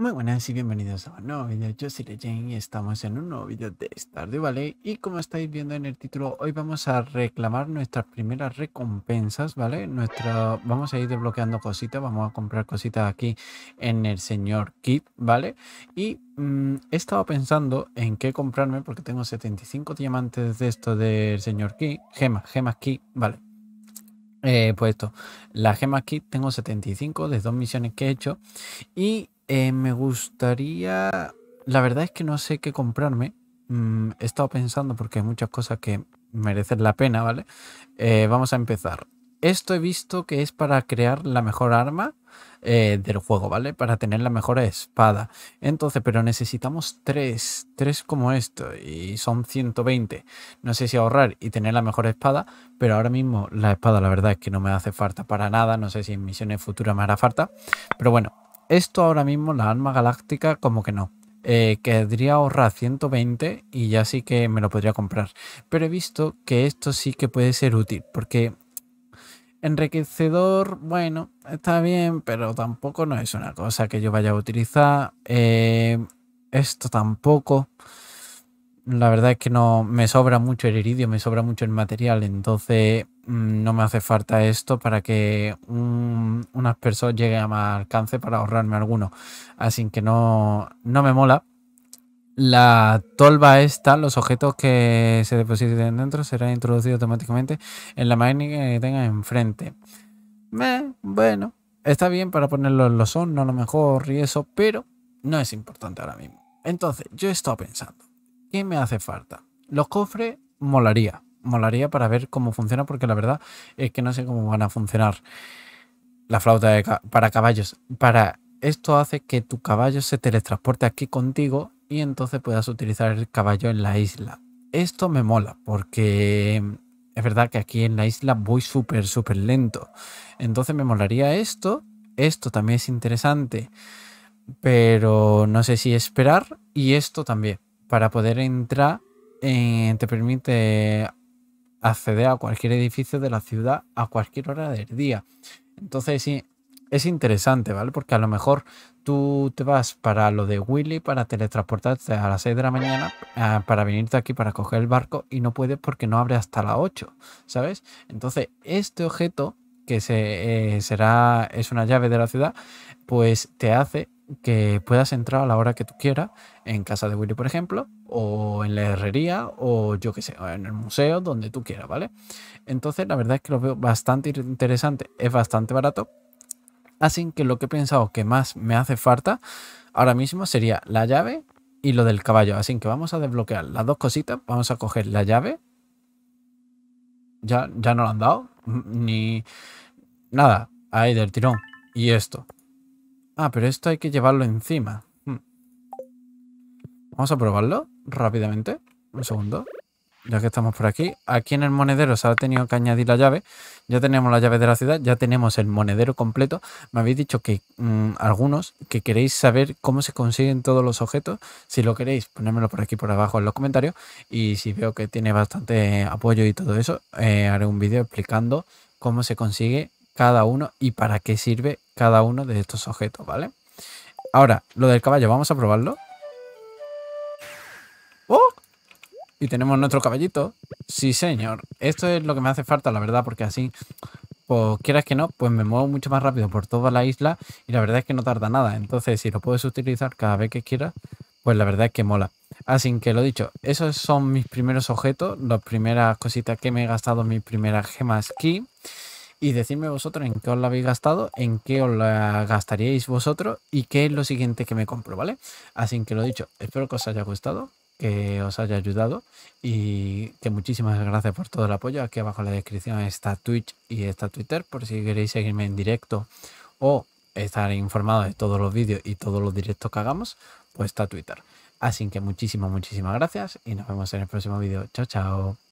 Muy buenas y bienvenidos a un nuevo video, yo soy Lejen y estamos en un nuevo video de Stardew Valley y como estáis viendo en el título, hoy vamos a reclamar nuestras primeras recompensas, ¿vale? Nuestra... Vamos a ir desbloqueando cositas, vamos a comprar cositas aquí en el señor kit, ¿vale? Y mm, he estado pensando en qué comprarme porque tengo 75 diamantes de esto del señor kit gemas, gemas kit, ¿vale? Eh, pues esto, la gemas tengo 75 de dos misiones que he hecho y eh, me gustaría... La verdad es que no sé qué comprarme. Mm, he estado pensando porque hay muchas cosas que merecen la pena, ¿vale? Eh, vamos a empezar. Esto he visto que es para crear la mejor arma eh, del juego, ¿vale? Para tener la mejor espada. Entonces, pero necesitamos tres, tres como esto, y son 120. No sé si ahorrar y tener la mejor espada, pero ahora mismo la espada la verdad es que no me hace falta para nada. No sé si en misiones futuras me hará falta, pero bueno, esto ahora mismo, la arma galáctica, como que no. Eh, ahorrar 120 y ya sí que me lo podría comprar. Pero he visto que esto sí que puede ser útil, porque enriquecedor, bueno, está bien, pero tampoco no es una cosa que yo vaya a utilizar. Eh, esto tampoco. La verdad es que no me sobra mucho el heridio, me sobra mucho el material, entonces mm, no me hace falta esto para que un unas personas lleguen a más alcance para ahorrarme alguno. Así que no, me mola. La tolva esta, los objetos que se depositen dentro serán introducidos automáticamente en la máquina que tenga enfrente. bueno, está bien para ponerlo en los son no lo mejor y eso, pero no es importante ahora mismo. Entonces, yo he estado pensando, ¿qué me hace falta? Los cofres molaría, molaría para ver cómo funciona, porque la verdad es que no sé cómo van a funcionar. La flauta para caballos. Para esto hace que tu caballo se teletransporte aquí contigo y entonces puedas utilizar el caballo en la isla. Esto me mola porque es verdad que aquí en la isla voy súper, súper lento. Entonces me molaría esto. Esto también es interesante. Pero no sé si esperar. Y esto también. Para poder entrar eh, te permite acceder a cualquier edificio de la ciudad a cualquier hora del día. Entonces sí, es interesante, ¿vale? Porque a lo mejor tú te vas para lo de Willy para teletransportarte a las 6 de la mañana ah, para venirte aquí para coger el barco y no puedes porque no abre hasta las 8, ¿sabes? Entonces, este objeto que se, eh, será, es una llave de la ciudad, pues te hace que puedas entrar a la hora que tú quieras, en casa de Willy, por ejemplo, o en la herrería, o yo que sé, en el museo, donde tú quieras, ¿vale? Entonces, la verdad es que lo veo bastante interesante, es bastante barato. Así que lo que he pensado que más me hace falta ahora mismo sería la llave y lo del caballo. Así que vamos a desbloquear las dos cositas. Vamos a coger la llave. Ya, ya no lo han dado. Ni nada. Ahí del tirón. Y esto. Ah, pero esto hay que llevarlo encima. Hmm. Vamos a probarlo rápidamente. Un segundo. Ya que estamos por aquí. Aquí en el monedero se ha tenido que añadir la llave. Ya tenemos la llave de la ciudad. Ya tenemos el monedero completo. Me habéis dicho que mm, algunos que queréis saber cómo se consiguen todos los objetos. Si lo queréis, ponérmelo por aquí por abajo en los comentarios. Y si veo que tiene bastante apoyo y todo eso, eh, haré un vídeo explicando cómo se consigue cada uno y para qué sirve cada uno de estos objetos, ¿vale? Ahora, lo del caballo, vamos a probarlo. ¡Oh! Y tenemos nuestro caballito. Sí, señor. Esto es lo que me hace falta, la verdad, porque así, pues quieras que no, pues me muevo mucho más rápido por toda la isla y la verdad es que no tarda nada. Entonces, si lo puedes utilizar cada vez que quieras, pues la verdad es que mola. Así que lo dicho, esos son mis primeros objetos, las primeras cositas que me he gastado, mis primeras gemas aquí y decirme vosotros en qué os la habéis gastado, en qué os la gastaríais vosotros y qué es lo siguiente que me compro, ¿vale? Así que lo dicho, espero que os haya gustado, que os haya ayudado y que muchísimas gracias por todo el apoyo. Aquí abajo en la descripción está Twitch y está Twitter por si queréis seguirme en directo o estar informado de todos los vídeos y todos los directos que hagamos, pues está Twitter. Así que muchísimas, muchísimas gracias y nos vemos en el próximo vídeo. Chao, chao.